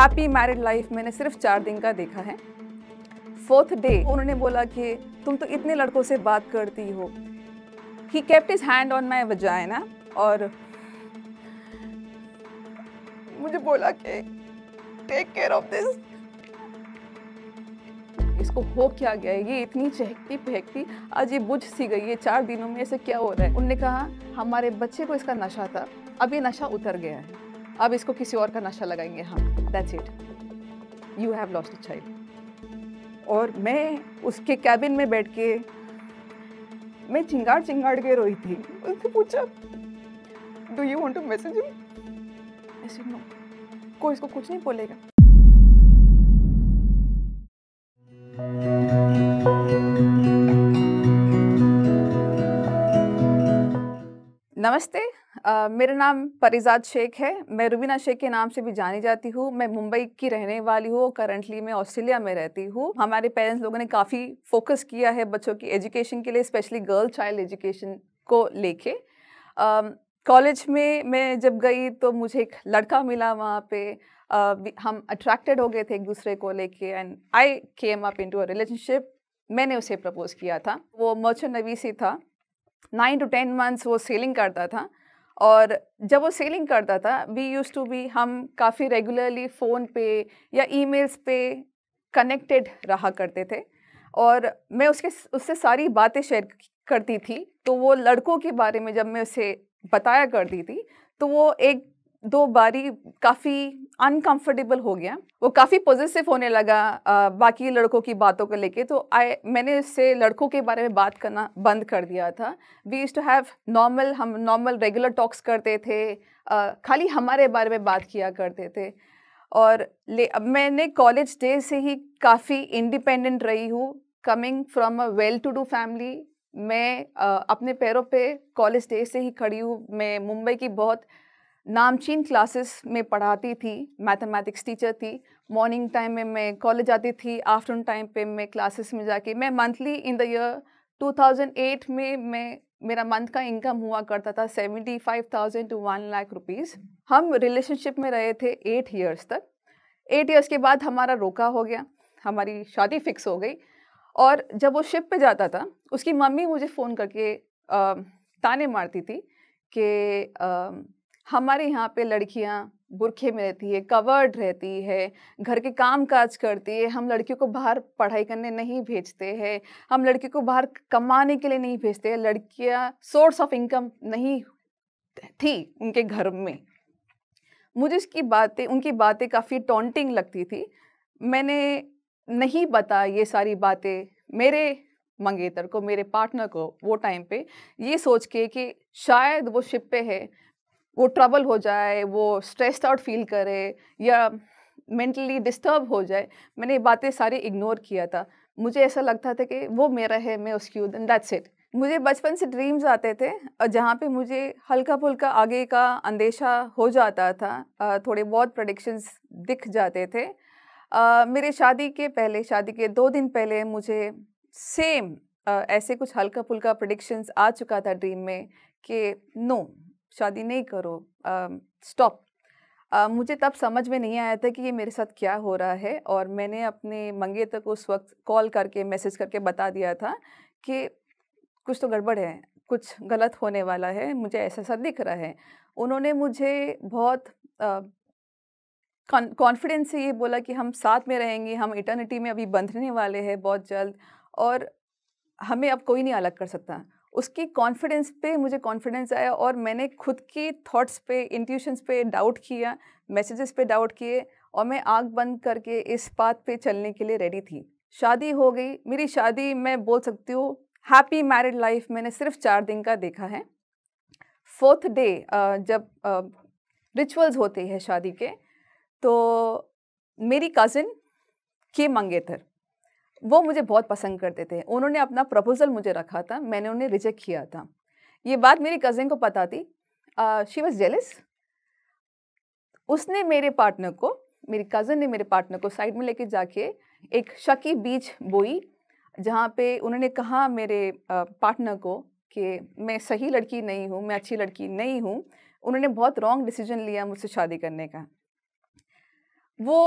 happy married life मैंने सिर्फ चार दिन का देखा है फोर्थ डे उन्होंने बोला कि तुम तो इतने लड़कों से बात करती हो ही kept his hand on my ना और मुझे बोला कि टेक केयर ऑफ दिस इसको हो क्या गया ये इतनी चहकती पहकती आज ये बुझ सी गई है चार दिनों में ऐसे क्या हो रहा है उनने कहा हमारे बच्चे को इसका नशा था अब ये नशा उतर गया है अब इसको किसी और का नशा लगाएंगे हम that's it you have lost a child और मैं उसके कैबिन में बैठ के मैं चिंगाड़ चिंगाड़ के रोई थी उससे पूछा do you want to message ऐसे नो कोई इसको कुछ नहीं बोलेगा नमस्ते मेरा नाम परिजाद शेख है मैं रुबीना शेख के नाम से भी जानी जाती हूँ मैं मुंबई की रहने वाली हूँ करंटली मैं ऑस्ट्रेलिया में रहती हूँ हमारे पेरेंट्स लोगों ने काफ़ी फोकस किया है बच्चों की एजुकेशन के लिए स्पेशली गर्ल चाइल्ड एजुकेशन को लेके कॉलेज में मैं जब गई तो मुझे एक लड़का मिला वहाँ पे हम अट्रैक्टेड हो गए थे एक दूसरे को लेके and I came up into a relationship मैंने उसे प्रपोज़ किया था वो मर्चेंट से था नाइन टू टेन मंथ्स वो सेलिंग करता था और जब वो सेलिंग करता था वी यूज़ टू बी हम काफ़ी रेगुलरली फ़ोन पे या ईमेल्स पे कनेक्टेड रहा करते थे और मैं उसके उससे सारी बातें शेयर करती थी तो वो लड़कों के बारे में जब मैं उसे बताया करती थी तो वो एक दो बारी काफ़ी अनकंफर्टेबल हो गया वो काफ़ी पॉजिटिव होने लगा बाकी लड़कों की बातों को लेके तो आई मैंने इससे लड़कों के बारे में बात करना बंद कर दिया था we used to have normal हम नॉर्मल रेगुलर टॉक्स करते थे खाली हमारे बारे में बात किया करते थे और ले अब मैंने कॉलेज डे से ही काफ़ी इंडिपेंडेंट रही हूँ coming from a well to do family मैं अपने पैरों पे कॉलेज डे से ही खड़ी हूँ मैं मुंबई की बहुत नामचीन क्लासेस में पढ़ाती थी मैथमेटिक्स टीचर थी मॉर्निंग टाइम में मैं कॉलेज आती थी आफ्टरनून टाइम पे मैं क्लासेस में जाके मैं मंथली इन द ईयर 2008 में मैं मेरा मंथ का इनकम हुआ करता था 75,000 टू वन लाख रुपीज़ हम रिलेशनशिप में रहे थे एट ईयर्स तक एट ईयर्स के बाद हमारा रोका हो गया हमारी शादी फिक्स हो गई और जब वो शिप पे जाता था उसकी मम्मी मुझे फ़ोन करके आ, ताने मारती थी कि हमारे यहाँ पे लड़कियाँ बुरखे में रहती है कवर्ड रहती है घर के काम काज करती है हम लड़कियों को बाहर पढ़ाई करने नहीं भेजते हैं हम लड़की को बाहर कमाने के लिए नहीं भेजते हैं लड़कियाँ सोर्स ऑफ इनकम नहीं थी उनके घर में मुझे इसकी बातें उनकी बातें काफ़ी टॉन्टिंग लगती थी मैंने नहीं बता ये सारी बातें मेरे मंगेतर को मेरे पार्टनर को वो टाइम पे ये सोच के कि शायद वो शिप पे है वो ट्रबल हो जाए वो स्ट्रेस्ड आउट फील करे या मेंटली डिस्टर्ब हो जाए मैंने ये बातें सारी इग्नोर किया था मुझे ऐसा लगता था कि वो मेरा है मैं उसकी हूँ दैट्स इट मुझे बचपन से ड्रीम्स आते थे जहाँ पे मुझे हल्का फुल्का आगे का अंदेशा हो जाता था थोड़े बहुत प्रडिक्शंस दिख जाते थे मेरे शादी के पहले शादी के दो दिन पहले मुझे सेम ऐसे कुछ हल्का फुल्का प्रडिक्शंस आ चुका था ड्रीम में कि नो शादी नहीं करो स्टॉप मुझे तब समझ में नहीं आया था कि ये मेरे साथ क्या हो रहा है और मैंने अपने मंगेतर को उस वक्त कॉल करके मैसेज करके बता दिया था कि कुछ तो गड़बड़ है कुछ गलत होने वाला है मुझे ऐसा सा दिख रहा है उन्होंने मुझे बहुत कॉन्फिडेंस से ये बोला कि हम साथ में रहेंगे हम इटर्निटी में अभी बंधने वाले हैं बहुत जल्द और हमें अब कोई नहीं अलग कर सकता उसकी कॉन्फिडेंस पे मुझे कॉन्फिडेंस आया और मैंने खुद की थॉट्स पे इंट्यूशंस पे डाउट किया मैसेजेस पे डाउट किए और मैं आग बंद करके इस बात पे चलने के लिए रेडी थी शादी हो गई मेरी शादी मैं बोल सकती हूँ हैप्पी मैरिड लाइफ मैंने सिर्फ चार दिन का देखा है फोर्थ डे जब रिचुअल्स होते हैं शादी के तो मेरी कज़िन के मंगेतर वो मुझे बहुत पसंद करते थे उन्होंने अपना प्रपोज़ल मुझे रखा था मैंने उन्हें रिजेक्ट किया था ये बात मेरी कज़िन को पता थी शी वॉज जेलिस उसने मेरे पार्टनर को मेरी कज़न ने मेरे पार्टनर को साइड में लेके जाके एक शकी बीच बोई जहाँ पे उन्होंने कहा मेरे पार्टनर को कि मैं सही लड़की नहीं हूँ मैं अच्छी लड़की नहीं हूँ उन्होंने बहुत रॉन्ग डिसीजन लिया मुझसे शादी करने का वो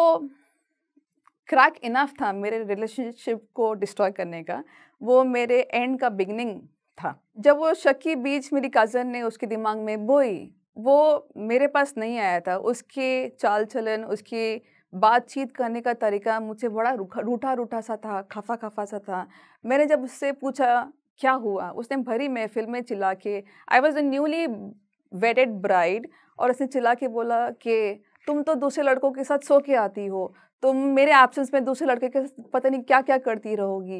क्रैक इनफ था मेरे रिलेशनशिप को डिस्ट्रॉय करने का वो मेरे एंड का बिगनिंग था जब वो शकी बीच मेरी कज़न ने उसके दिमाग में बोई वो मेरे पास नहीं आया था उसके चाल चलन उसकी बातचीत करने का तरीका मुझे बड़ा रूठा रूठा सा था खफा खफा सा था मैंने जब उससे पूछा क्या हुआ उसने भरी महफिल में चिल्ला के I was a newly wedded bride और उसने चिल्ला के बोला कि तुम तो दूसरे लड़कों के साथ सो के आती हो तो मेरे एबसेंस में दूसरे लड़के के पता नहीं क्या क्या करती रहोगी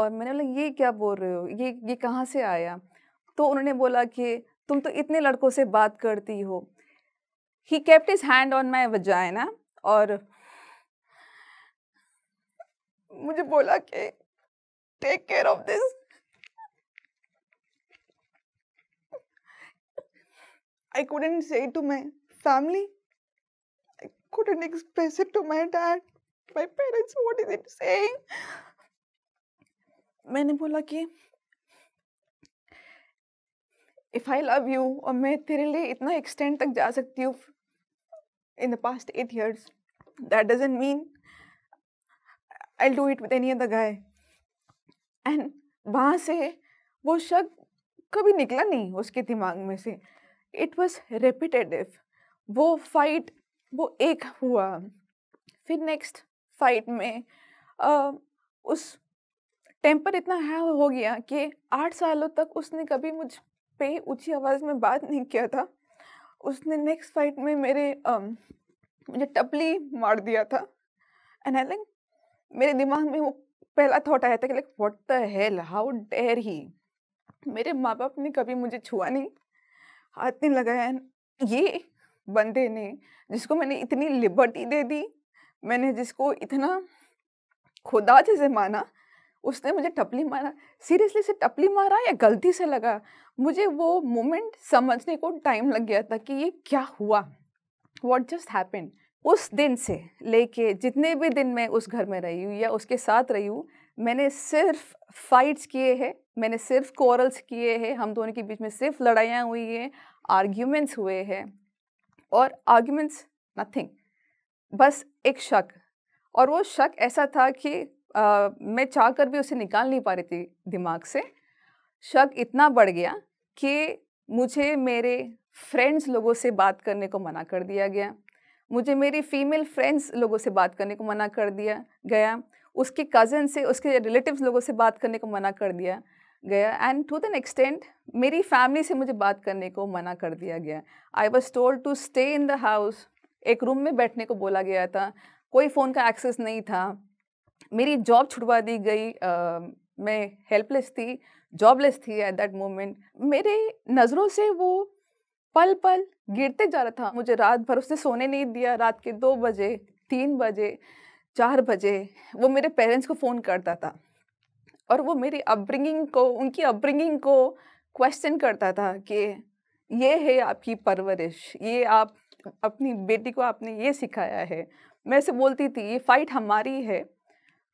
और मैंने बोला ये क्या बोल रहे हो ये ये कहाँ से आया तो उन्होंने बोला कि तुम तो इतने लड़कों से बात करती हो ही kept his hand on my वजाय ना और मुझे बोला कि take care of this I couldn't say to my family couldn't express it to my dad my parents what is it saying मैंने बोला कि इफ आई लव यू और मैं तेरे लिए इतना एक्सटेंड तक जा सकती हूँ in the past eight years that doesn't mean I do it with any other guy and वहाँ से वो शक कभी निकला नहीं उसके दिमाग में से इट वॉज रेपिटेटिव वो फाइट वो एक हुआ फिर नेक्स्ट फाइट में आ, उस टेम्पर इतना है हो गया कि आठ सालों तक उसने कभी मुझ पे ऊंची आवाज़ में बात नहीं किया था उसने नेक्स्ट फाइट में मेरे आ, मुझे टपली मार दिया था एंड आई लाइक मेरे दिमाग में वो पहला थॉट आया था कि like what the hell how dare he मेरे माँ बाप ने कभी मुझे छुआ नहीं हाथ नहीं लगाया ये बंदे ने जिसको मैंने इतनी लिबर्टी दे दी मैंने जिसको इतना खुदा जैसे माना उसने मुझे टपली मारा सीरियसली से टपली मारा या गलती से लगा मुझे वो मोमेंट समझने को टाइम लग गया था कि ये क्या हुआ वॉट जस्ट हैपन उस दिन से लेके जितने भी दिन मैं उस घर में रही हूँ या उसके साथ रही हूँ मैंने सिर्फ फाइट्स किए हैं मैंने सिर्फ कोरल्स किए हैं हम दोनों के बीच में सिर्फ लड़ाइयाँ हुई हैं आर्ग्यूमेंट्स हुए हैं और आर्ग्यूमेंट्स नथिंग बस एक शक और वो शक ऐसा था कि आ, मैं चाह कर भी उसे निकाल नहीं पा रही थी दिमाग से शक इतना बढ़ गया कि मुझे मेरे फ्रेंड्स लोगों से बात करने को मना कर दिया गया मुझे मेरी फीमेल फ्रेंड्स लोगों से बात करने को मना कर दिया गया उसके कज़न से उसके रिलेटिव्स लोगों से बात करने को मना कर दिया गया एंड टू दैन एक्सटेंट मेरी फैमिली से मुझे बात करने को मना कर दिया गया I was told to stay in the house एक रूम में बैठने को बोला गया था कोई फ़ोन का एक्सेस नहीं था मेरी जॉब छुड़वा दी गई uh, मैं हेल्पलेस थी जॉबलेस थी एट दैट मोमेंट मेरे नज़रों से वो पल पल गिरते जा रहा था मुझे रात भर उसने सोने नहीं दिया रात के दो बजे तीन बजे चार बजे वो मेरे पेरेंट्स को फ़ोन करता था और वो मेरी अपब्रिंगिंग को उनकी अपब्रिंगिंग को क्वेश्चन करता था कि ये है आपकी परवरिश ये आप अपनी बेटी को आपने ये सिखाया है मैं से बोलती थी ये फाइट हमारी है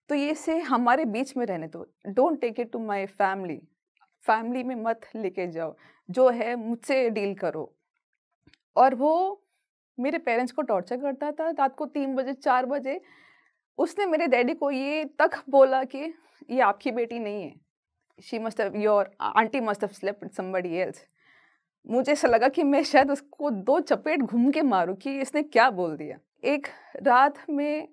तो ये से हमारे बीच में रहने दो don't take it to my family family में मत लेके जाओ जो है मुझसे डील करो और वो मेरे पेरेंट्स को टॉर्चर करता था रात को तीन बजे चार बजे उसने मेरे डैडी को ये तक बोला कि ये आपकी बेटी नहीं है she must your aunty must have slept somebody else मुझे ऐसा लगा कि मैं शायद उसको दो चपेट घूम के मारूं कि इसने क्या बोल दिया एक रात में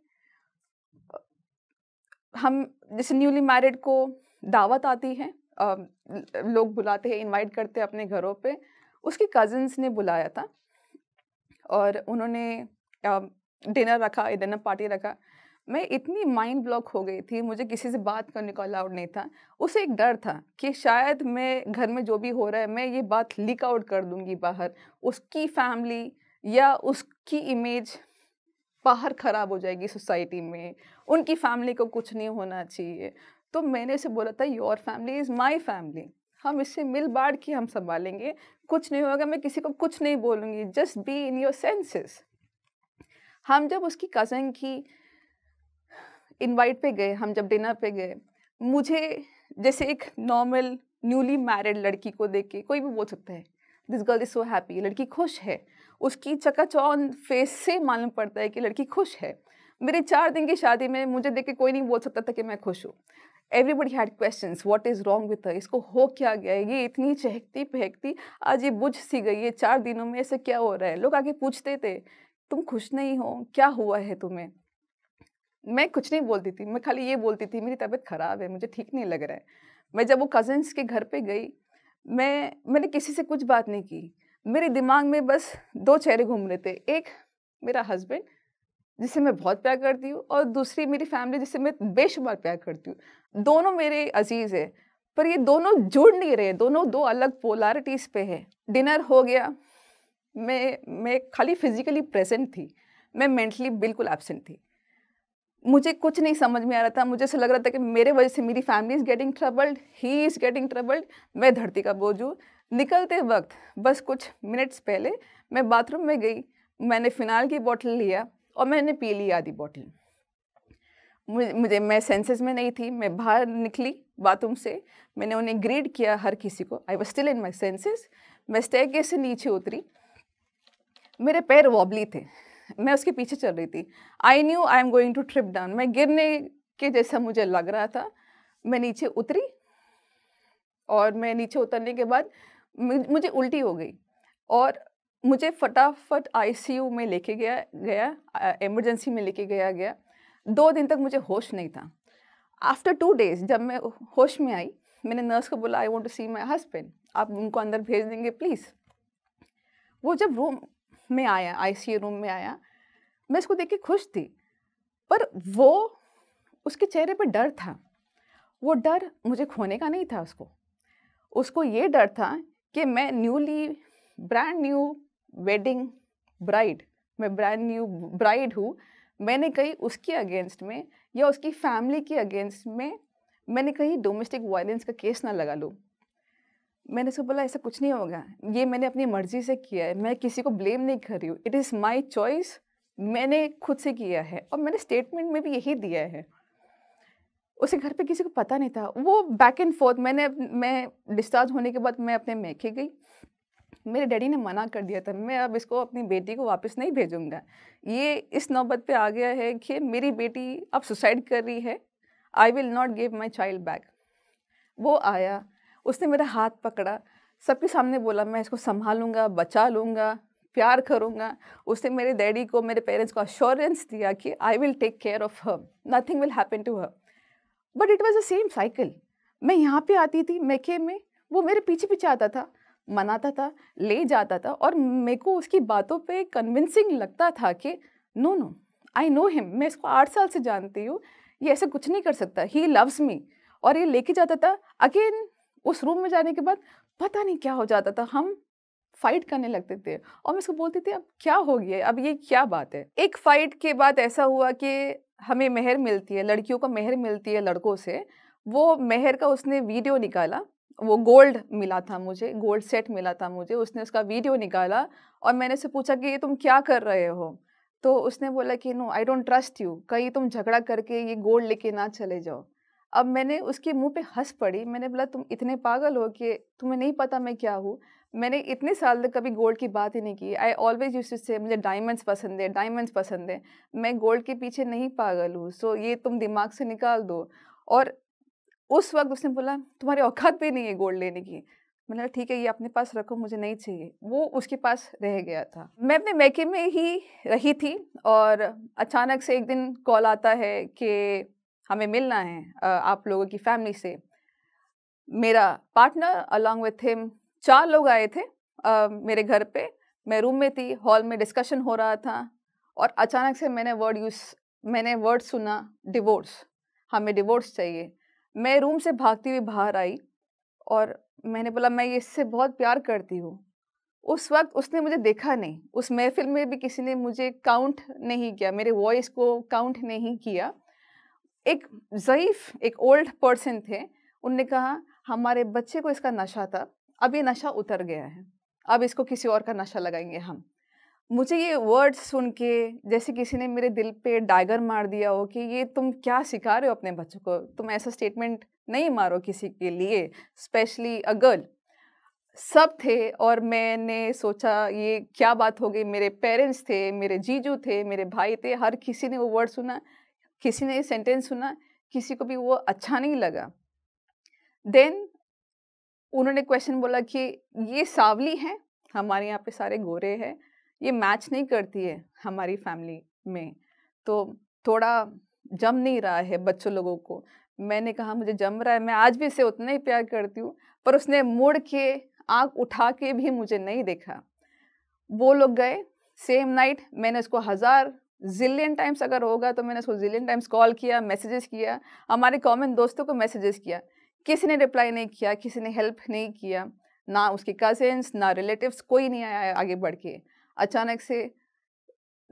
हम जैसे न्यूली मैरिड को दावत आती है लोग बुलाते हैं इनवाइट करते हैं अपने घरों पे उसकी कज़न्स ने बुलाया था और उन्होंने डिनर रखा डिनर पार्टी रखा मैं इतनी माइंड ब्लॉक हो गई थी मुझे किसी से बात करने का अलाउड नहीं था उसे एक डर था कि शायद मैं घर में जो भी हो रहा है मैं ये बात लीक आउट कर दूंगी बाहर उसकी फैमिली या उसकी इमेज बाहर ख़राब हो जाएगी सोसाइटी में उनकी फैमिली को कुछ नहीं होना चाहिए तो मैंने उसे बोला था your family is my family हम इससे मिल बाढ़ के हम संभालेंगे कुछ नहीं होगा मैं किसी को कुछ नहीं बोलूँगी just be in your senses हम जब उसकी कज़न की इनवाइट पे गए हम जब डिनर पे गए मुझे जैसे एक नॉर्मल न्यूली मैरिड लड़की को देख के कोई भी बोल सकता है this girl is so happy लड़की खुश है उसकी चकाचौन फेस से मालूम पड़ता है कि लड़की खुश है मेरे चार दिन की शादी में मुझे देख के कोई नहीं बोल सकता था कि मैं खुश हूँ everybody had question what is wrong with इसको हो क्या गया है ये इतनी चहकती पहकती आज ये बुझ सी गई है चार दिनों में ऐसे क्या हो रहा है लोग आगे पूछते थे तुम खुश नहीं हो क्या हुआ है तुम्हें मैं कुछ नहीं बोलती थी मैं खाली ये बोलती थी मेरी तबीयत ख़राब है मुझे ठीक नहीं लग रहा है मैं जब वो कज़न्स के घर पे गई मैं मैंने किसी से कुछ बात नहीं की मेरे दिमाग में बस दो चेहरे घूम रहे थे एक मेरा हस्बैंड जिसे मैं बहुत प्यार करती हूँ और दूसरी मेरी फैमिली जिसे मैं बेशुमार प्यार करती हूँ दोनों मेरे अजीज़ है पर ये दोनों जुड़ नहीं रहे दोनों दो अलग पोलारिटीज़ पे है डिनर हो गया मैं मैं खाली फिज़िकली प्रेजेंट थी मैं मेंटली बिल्कुल एबसेंट थी मुझे कुछ नहीं समझ में आ रहा था मुझे ऐसा लग रहा था कि मेरे वजह से मेरी family is getting troubled he is getting troubled मैं धरती का बोझ हूँ निकलते वक्त बस कुछ मिनट्स पहले मैं बाथरूम में गई मैंने फिनाल की बॉटल लिया और मैंने पी ली आधी बॉटल मुझे मैं सेंसेस में नहीं थी मैं बाहर निकली बाथरूम से मैंने उन्हें ग्रीड किया हर किसी को I was still in my senses मैं स्टेक से नीचे उतरी मेरे पैर वॉबली थे मैं उसके पीछे चल रही थी I knew I am going to trip down मैं गिरने के जैसा मुझे लग रहा था मैं नीचे उतरी और मैं नीचे उतरने के बाद मुझे उल्टी हो गई और मुझे फटाफट आईसीयू में लेके गया गया इमरजेंसी में लेके गया गया दो दिन तक मुझे होश नहीं था आफ्टर टू डेज जब मैं होश में आई मैंने नर्स को बोला I want to see my husband आप उनको अंदर भेज देंगे प्लीज़ वो जब रूम में आया आईसीयू रूम में आया मैं इसको देख के खुश थी पर वो उसके चेहरे पर डर था वो डर मुझे खोने का नहीं था उसको उसको ये डर था कि मैं newly brand new wedding bride मैं ब्रांड न्यू ब्राइड हूँ मैंने कहीं उसके अगेंस्ट में या उसकी फैमिली के अगेंस्ट में मैंने कहीं डोमेस्टिक वायलेंस का केस ना लगा लूँ मैंने उसको बोला ऐसा कुछ नहीं होगा ये मैंने अपनी मर्जी से किया है मैं किसी को ब्लेम नहीं कर रही हूँ इट इज़ माई चॉइस मैंने खुद से किया है और मैंने स्टेटमेंट में भी यही दिया है उसे घर पे किसी को पता नहीं था वो बैक एंड फोर्थ मैंने मैं डिस्चार्ज होने के बाद मैं अपने मैके गई मेरे डैडी ने मना कर दिया था मैं अब इसको अपनी बेटी को वापस नहीं भेजूंगा ये इस नौबत पे आ गया है कि मेरी बेटी अब सुसाइड कर रही है I will not give my child back वो आया उसने मेरा हाथ पकड़ा सबके सामने बोला मैं इसको संभालूंगा बचा लूँगा प्यार करूँगा उसने मेरे डैडी को मेरे पेरेंट्स को अश्योरेंस दिया कि I will take care of her nothing will happen to her but it was a same cycle मैं यहाँ पे आती थी मैके में वो मेरे पीछे पीछे आता था मनाता था ले जाता था और मेरे को उसकी बातों पे कन्विंसिंग लगता था कि no no I know him मैं इसको आठ साल से जानती हूँ ये ऐसा कुछ नहीं कर सकता ही लव्स मी और ये लेके जाता था अगेन उस रूम में जाने के बाद पता नहीं क्या हो जाता था हम फाइट करने लगते थे और मैं उसको बोलती थी अब क्या हो गया अब ये क्या बात है एक फाइट के बाद ऐसा हुआ कि हमें मेहर मिलती है लड़कियों को मेहर मिलती है लड़कों से वो मेहर का उसने वीडियो निकाला वो गोल्ड मिला था मुझे गोल्ड सेट मिला था मुझे उसने उसका वीडियो निकाला और मैंने उससे पूछा कि ये तुम क्या कर रहे हो तो उसने बोला कि no I don't trust you कहीं तुम झगड़ा करके ये गोल्ड लेके ना चले जाओ अब मैंने उसके मुंह पे हंस पड़ी मैंने बोला तुम इतने पागल हो कि तुम्हें नहीं पता मैं क्या हूँ मैंने इतने साल तक कभी गोल्ड की बात ही नहीं की आई ऑलवेज यूज से मुझे डायमंड्स पसंद है डायमंड्स पसंद है मैं गोल्ड के पीछे नहीं पागल हूँ सो ये तुम दिमाग से निकाल दो और उस वक्त उसने बोला तुम्हारी औकात भी नहीं है गोल्ड लेने की मैंने कहा ठीक है ये अपने पास रखो मुझे नहीं चाहिए वो उसके पास रह गया था मैं अपने मैके में ही रही थी और अचानक से एक दिन कॉल आता है कि हमें मिलना है आप लोगों की फैमिली से मेरा पार्टनर अलॉन्ग विथ हिम चार लोग आए थे मेरे घर पे मैं रूम में थी हॉल में डिस्कशन हो रहा था और अचानक से मैंने वर्ड यूज मैंने वर्ड सुना डिवोर्स हमें डिवोर्स चाहिए मैं रूम से भागती हुई बाहर आई और मैंने बोला मैं इससे बहुत प्यार करती हूँ उस वक्त उसने मुझे देखा नहीं उस महफिल में भी किसी ने मुझे काउंट नहीं किया मेरे वॉइस को काउंट नहीं किया एक ज़यीफ़ एक ओल्ड पर्सन थे उनने कहा हमारे बच्चे को इसका नशा था अब ये नशा उतर गया है अब इसको किसी और का नशा लगाएंगे हम मुझे ये वर्ड्स सुन के जैसे किसी ने मेरे दिल पे डाइगर मार दिया हो कि ये तुम क्या सिखा रहे हो अपने बच्चों को तुम ऐसा स्टेटमेंट नहीं मारो किसी के लिए स्पेशली अ गर्ल सब थे और मैंने सोचा ये क्या बात हो गई मेरे पेरेंट्स थे मेरे जीजू थे मेरे भाई थे हर किसी ने वो वर्ड सुना किसी ने ये सेंटेंस सुना किसी को भी वो अच्छा नहीं लगा देन उन्होंने क्वेश्चन बोला कि ये सावली है हमारे यहाँ पे सारे गोरे हैं ये मैच नहीं करती है हमारी फैमिली में तो थोड़ा जम नहीं रहा है बच्चों लोगों को मैंने कहा मुझे जम रहा है मैं आज भी इसे उतना ही प्यार करती हूँ पर उसने मुड़ के आँख उठा के भी मुझे नहीं देखा वो लोग गए सेम नाइट मैंने उसको हज़ार जिलियन टाइम्स अगर होगा तो मैंने उसको जिलियन टाइम्स कॉल किया मैसेजेस किया हमारे कॉमन दोस्तों को मैसेजेस किया किसी ने रिप्लाई नहीं किया किसी ने हेल्प नहीं किया ना उसके कजिन्स ना रिलेटिव्स कोई नहीं आया आगे बढ़ के अचानक से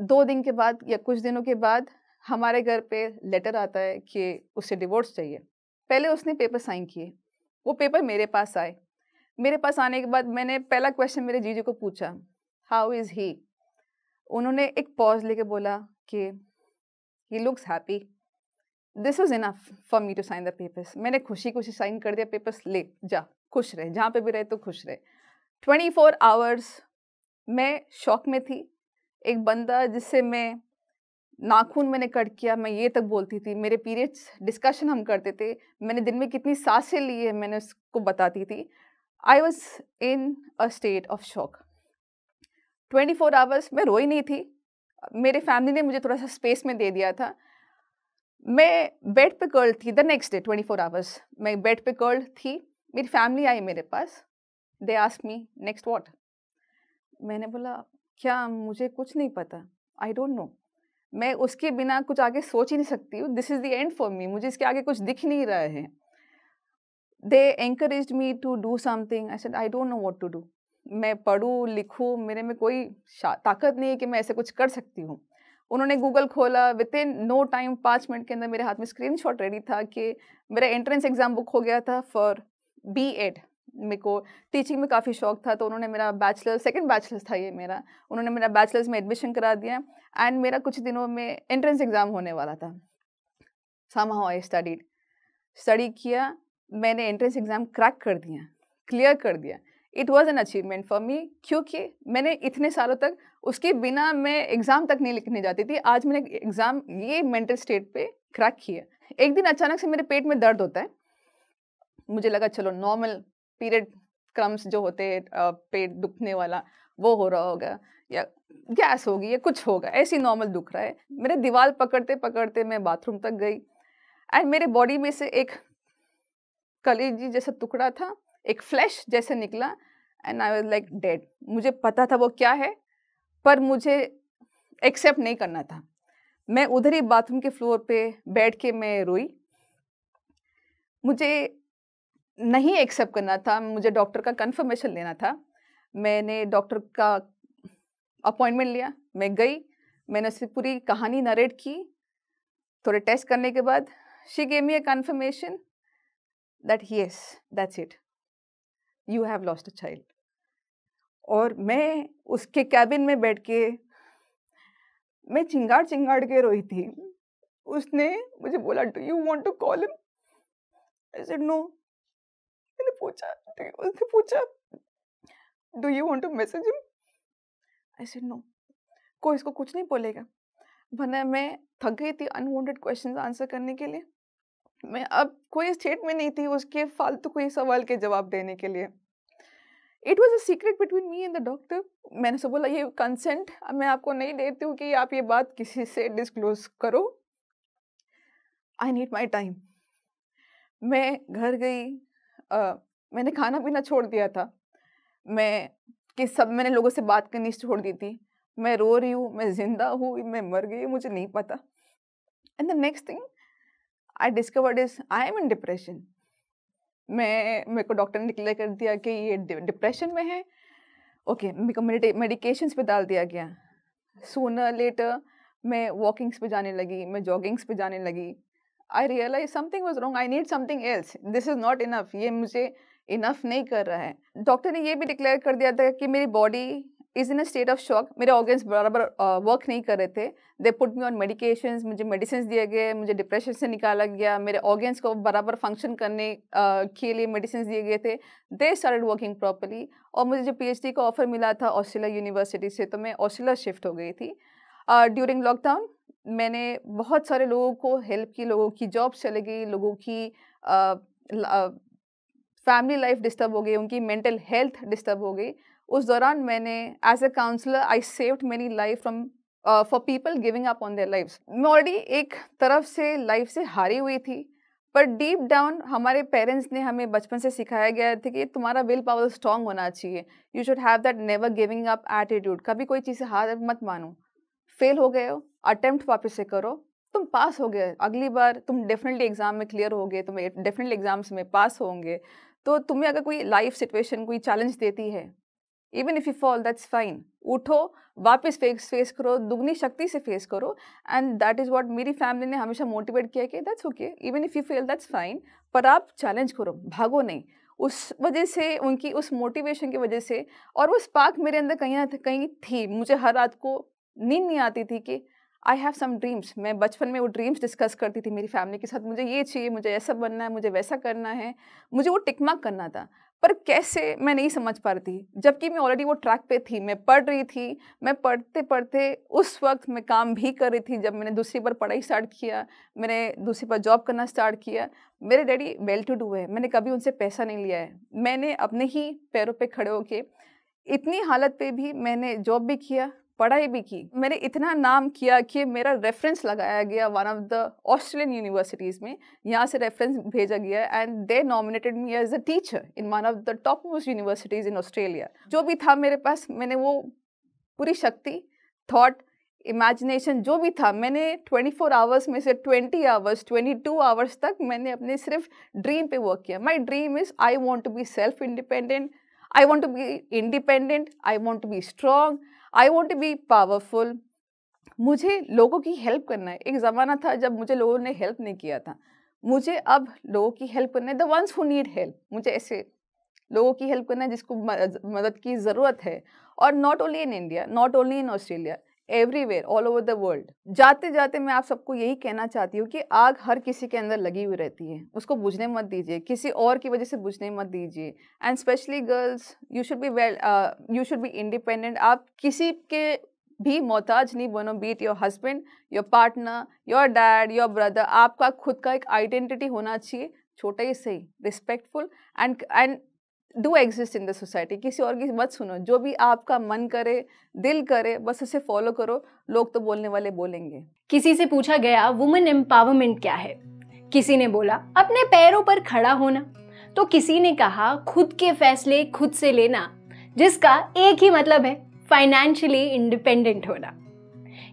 दो दिन के बाद या कुछ दिनों के बाद हमारे घर पे लेटर आता है कि उससे डिवोर्स चाहिए पहले उसने पेपर साइन किए वो पेपर मेरे पास आए मेरे पास आने के बाद मैंने पहला क्वेश्चन मेरे जीजे को पूछा हाउ इज़ ही उन्होंने एक पॉज लेके बोला कि he looks happy this was enough for me to sign the papers मैंने खुशी खुशी साइन कर दिया पेपर्स ले जा खुश रहे जहाँ पे भी रहे तो खुश रहे ट्वेंटी फोर आवर्स मैं शौक में थी एक बंदा जिससे मैं नाखून मैंने कट किया मैं ये तक बोलती थी मेरे पीरियड्स डिस्कशन हम करते थे मैंने दिन में कितनी सांसें ली है मैंने उसको बताती थी I was in a state of shock twenty four hours मैं रोई नहीं थी मेरे फैमिली ने मुझे थोड़ा सा स्पेस में दे दिया था मैं बेड पे कर्ल थी the next day twenty four hours मैं बेड पे कर्ल थी मेरी फैमिली आई मेरे पास they ask me next what मैंने बोला क्या मुझे कुछ नहीं पता आई डोंट नो मैं उसके बिना कुछ आगे सोच ही नहीं सकती हूँ this is the end for me मुझे इसके आगे कुछ दिख नहीं रहा है they encourage me to do something I said I don't know what to do मैं पढ़ूँ लिखूँ मेरे में कोई ताकत नहीं है कि मैं ऐसे कुछ कर सकती हूँ उन्होंने गूगल खोला विद इन नो टाइम पाँच मिनट के अंदर मेरे हाथ में स्क्रीन शॉट रेडी था कि मेरा एंट्रेंस एग्ज़ाम बुक हो गया था फॉर बी एड मेरे को टीचिंग में काफ़ी शौक था तो उन्होंने मेरा बैचलर सेकेंड बैचलर्स था ये मेरा उन्होंने मेरा बैचलर्स में एडमिशन करा दिया एंड मेरा कुछ दिनों में एंट्रेंस एग्ज़ाम होने वाला था सामा हाउ आई स्टडीड स्टडी किया मैंने एंट्रेंस एग्ज़ाम क्रैक कर दिया क्लियर कर दिया it was an achievement for me क्योंकि मैंने इतने सालों तक उसके बिना मैं एग्ज़ाम तक नहीं लिखने जाती थी आज मैंने एग्ज़ाम ये मेंटल स्टेट पे क्रैक किया एक दिन अचानक से मेरे पेट में दर्द होता है मुझे लगा चलो नॉर्मल पीरियड क्रम्स जो होते हैं पेट दुखने वाला वो हो रहा होगा या गैस होगी या कुछ होगा ऐसी नॉर्मल दुख रहा है मेरे दीवार पकड़ते पकड़ते मैं बाथरूम तक गई एंड मेरे बॉडी में से एक कलेजी जैसा टुकड़ा था एक फ्लैश जैसे निकला and I was like dead मुझे पता था वो क्या है पर मुझे एक्सेप्ट नहीं करना था मैं उधर ही बाथरूम के फ्लोर पे बैठ के मैं रोई मुझे नहीं एक्सेप्ट करना था मुझे डॉक्टर का कंफर्मेशन लेना था मैंने डॉक्टर का अपॉइंटमेंट लिया मैं गई मैंने उससे पूरी कहानी नरेट की थोड़े टेस्ट करने के बाद she gave me confirmation that yes that's it you have lost a child और मैं उसके कैबिन में बैठ के मैं चिंगाड़ चिंगाड़ के रोई थी उसने मुझे बोला do you want to call him I said no मैंने पूछा उसने पूछा do you want to message him I said no कोई इसको कुछ नहीं बोलेगा वरना मैं थक गई थी अनवॉन्टेड क्वेश्चन आंसर करने के लिए मैं अब कोई स्टेट में नहीं थी उसके फालतू कोई सवाल के जवाब देने के लिए it was a secret between me and the doctor मैंने सब बोला ये कंसेंट मैं आपको नहीं देती हूँ कि आप ये बात किसी से डिस्क्लोज करो आई नीड माई टाइम मैं घर गई आ, मैंने खाना पीना छोड़ दिया था मैं कि सब मैंने लोगों से बात करनी छोड़ दी थी मैं रो रही हूँ मैं जिंदा हूँ मैं मर गई मुझे नहीं पता and the next thing I discovered is I am in depression मैं मेरे को डॉक्टर ने डिक्लेयर कर दिया कि ये डिप्रेशन में है ओके मेरे को मेडिकेशंस पे डाल दिया गया सोना लेटर मैं वॉकिंग्स पे जाने लगी मैं जॉगिंग्स पे जाने लगी I realise something was wrong I need something else this is not enough ये मुझे इनफ नहीं कर रहा है डॉक्टर ने ये भी डिक्लेयर कर दिया था कि मेरी body is in a state of shock मेरे ऑर्गन्स बराबर वर्क uh, नहीं कर रहे थे they put me on medication मुझे मेडिसिन दिए गए मुझे डिप्रेशन से निकाला गया मेरे ऑर्गन्स को बराबर फंक्शन करने uh, के लिए मेडिसिन दिए गए थे दे स्टार्ट वर्किंग प्रॉपरली और मुझे जो डी का ऑफर मिला था ऑस्ट्रेलिया यूनिवर्सिटी से तो मैं ऑस्ट्रेलिया शिफ्ट हो गई थी ड्यूरिंग uh, लॉकडाउन मैंने बहुत सारे लोगों को हेल्प की लोगों की जॉब चले गई लोगों की फैमिली लाइफ डिस्टर्ब हो गई उनकी मेंटल हेल्थ डिस्टर्ब हो गई उस दौरान मैंने as a counsellor I saved many life from for people giving up on their life मैं ऑलरेडी एक तरफ से लाइफ से हारी हुई थी पर डीप डाउन हमारे पेरेंट्स ने हमें बचपन से सिखाया गया था कि तुम्हारा विल पावर स्ट्रांग होना चाहिए you should have that never giving up attitude कभी कोई चीज़ हार मत मानो फेल हो गए हो अटेम्प्ट वापस से करो तुम पास हो गए अगली बार तुम डेफिनेटली एग्ज़ाम में क्लियर हो गए तुम डेफिनेटली एग्ज़ाम्स में पास होंगे तो तुम्हें अगर कोई लाइफ सिचुएशन कोई चैलेंज देती है even if you fall that's fine उठो वापस फेस फेस करो दुगनी शक्ति से फेस करो एंड दैट इज़ वॉट मेरी फैमिली ने हमेशा मोटिवेट किया कि that's okay even if you fail that's fine पर आप चैलेंज करो भागो नहीं उस वजह से उनकी उस मोटिवेशन की वजह से और वो स्पार्क मेरे अंदर कहीं ना कहीं थी मुझे हर रात को नींद नहीं आती थी कि आई हैव सम ड्रीम्स मैं बचपन में वो ड्रीम्स डिस्कस करती थी मेरी फैमिली के साथ मुझे ये चाहिए मुझे ऐसा बनना है मुझे वैसा करना है मुझे वो टिकमार्क करना था पर कैसे मैं नहीं समझ पा रही थी जबकि मैं ऑलरेडी वो ट्रैक पे थी मैं पढ़ रही थी मैं पढ़ते पढ़ते उस वक्त मैं काम भी कर रही थी जब मैंने दूसरी बार पढ़ाई स्टार्ट किया मैंने दूसरी बार जॉब करना स्टार्ट किया मेरे डैडी वेल टू डू है मैंने कभी उनसे पैसा नहीं लिया है मैंने अपने ही पैरों पर पे खड़े होके इतनी हालत पे भी मैंने जॉब भी किया पढ़ाई भी की मैंने इतना नाम किया कि मेरा रेफरेंस लगाया गया one of the Australian universities में यहाँ से रेफरेंस भेजा गया and they nominated me as a teacher in one of the top most universities in Australia जो भी था मेरे पास मैंने वो पूरी शक्ति थाट इमेजिनेशन जो भी था मैंने 24 आवर्स में से 20 आवर्स 22 आवर्स तक मैंने अपने सिर्फ ड्रीम पे वर्क किया my dream is I want to be self independent I want to be independent I want to be strong I want to be powerful मुझे लोगों की हेल्प करना है एक ज़माना था जब मुझे लोगों ने हेल्प नहीं किया था मुझे अब लोगों की हेल्प करना है the ones who need help मुझे ऐसे लोगों की हेल्प करना है जिसको मदद की ज़रूरत है और not only in India not only in Australia everywhere all over the world जाते जाते मैं आप सबको यही कहना चाहती हूँ कि आग हर किसी के अंदर लगी हुई रहती है उसको बुझने मत दीजिए किसी और की वजह से बुझने मत दीजिए and specially girls you should be well you should be independent आप किसी के भी मोहताज नहीं बनो be it your husband your partner your dad your brother आपका खुद का एक आइडेंटिटी होना चाहिए छोटा ही सही respectful and and do exist in the society किसी और की मत सुनो जो भी आपका मन करे दिल करे बस उसे फॉलो करो लोग तो बोलने वाले बोलेंगे किसी से पूछा गया वुमेन एम्पावरमेंट क्या है किसी ने बोला अपने पैरों पर खड़ा होना तो किसी ने कहा खुद के फैसले खुद से लेना जिसका एक ही मतलब है फाइनेंशियली इंडिपेंडेंट होना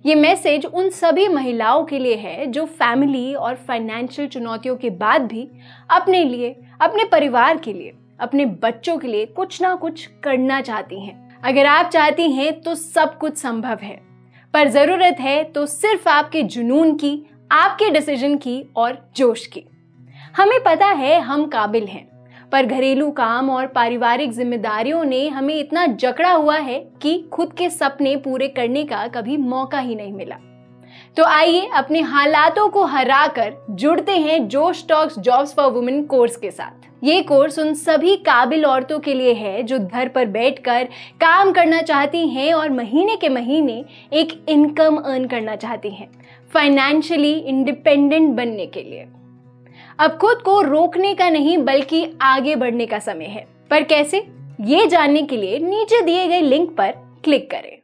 ये मैसेज उन सभी महिलाओं के लिए है जो फैमिली और फाइनेंशियल चुनौतियों के बाद भी अपने लिए अपने परिवार के लिए अपने बच्चों के लिए कुछ ना कुछ करना चाहती हैं अगर आप चाहती हैं तो सब कुछ संभव है पर ज़रूरत है तो सिर्फ आपके जुनून की आपके डिसीजन की और जोश की हमें पता है हम काबिल हैं पर घरेलू काम और पारिवारिक जिम्मेदारियों ने हमें इतना जकड़ा हुआ है कि खुद के सपने पूरे करने का कभी मौका ही नहीं मिला तो आइए अपने हालातों को हरा कर जुड़ते हैं Josh Talks jobs for women course के साथ ये कोर्स उन सभी काबिल औरतों के लिए है जो घर पर बैठकर काम करना चाहती हैं और महीने के महीने एक इनकम अर्न करना चाहती हैं फाइनेंशियली इंडिपेंडेंट बनने के लिए अब खुद को रोकने का नहीं बल्कि आगे बढ़ने का समय है पर कैसे ये जानने के लिए नीचे दिए गए लिंक पर क्लिक करें